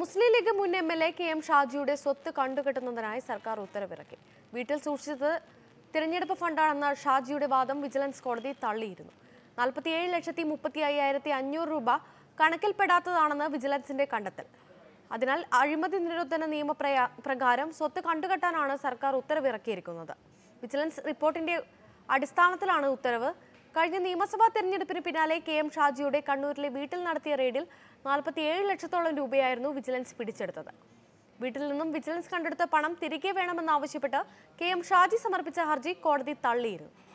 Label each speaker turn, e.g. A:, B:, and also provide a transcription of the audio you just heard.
A: മുസ്ലിം ലീഗ് മുൻ M L A K M ഷാജിയുടെ സ്വത്ത് കണ്ടുകെട്ടുന്നതിനായി സർക്കാർ ഉത്തരവിറക്കി വീട്ടിൽ സൂക്ഷിച്ചത് തിരഞ്ഞെടുപ്പ് ഫണ്ടാണെന്ന ഷാജിയുടെ വാദം വിജിലൻസ് കോടതി തള്ളിയിരുന്നു നാൽപ്പത്തിയേഴ് ലക്ഷത്തി മുപ്പത്തി അയ്യായിരത്തി അഞ്ഞൂറ് രൂപ കണക്കിൽപ്പെടാത്തതാണെന്ന് വിജിലൻസിന്റെ കണ്ടെത്തൽ അതിനാൽ അഴിമതി നിരോധന നിയമപ്രയ പ്രകാരം സ്വത്ത് കണ്ടുകെട്ടാനാണ് സർക്കാർ ഉത്തരവിറക്കിയിരിക്കുന്നത് വിജിലൻസ് റിപ്പോർട്ടിന്റെ അടിസ്ഥാനത്തിലാണ് ഉത്തരവ് കഴിഞ്ഞ നിയമസഭാ തെരഞ്ഞെടുപ്പിന് പിന്നാലെ കെ എം ഷാജിയുടെ കണ്ണൂരിലെ വീട്ടിൽ നടത്തിയ റെയ്ഡിൽ നാൽപ്പത്തിയേഴ് ലക്ഷത്തോളം രൂപയായിരുന്നു വിജിലൻസ് പിടിച്ചെടുത്തത് വീട്ടിൽ നിന്നും വിജിലൻസ് കണ്ടെടുത്ത പണം തിരികെ വേണമെന്നാവശ്യപ്പെട്ട് കെ എം ഷാജി സമർപ്പിച്ച ഹർജി കോടതി തള്ളിയിരുന്നു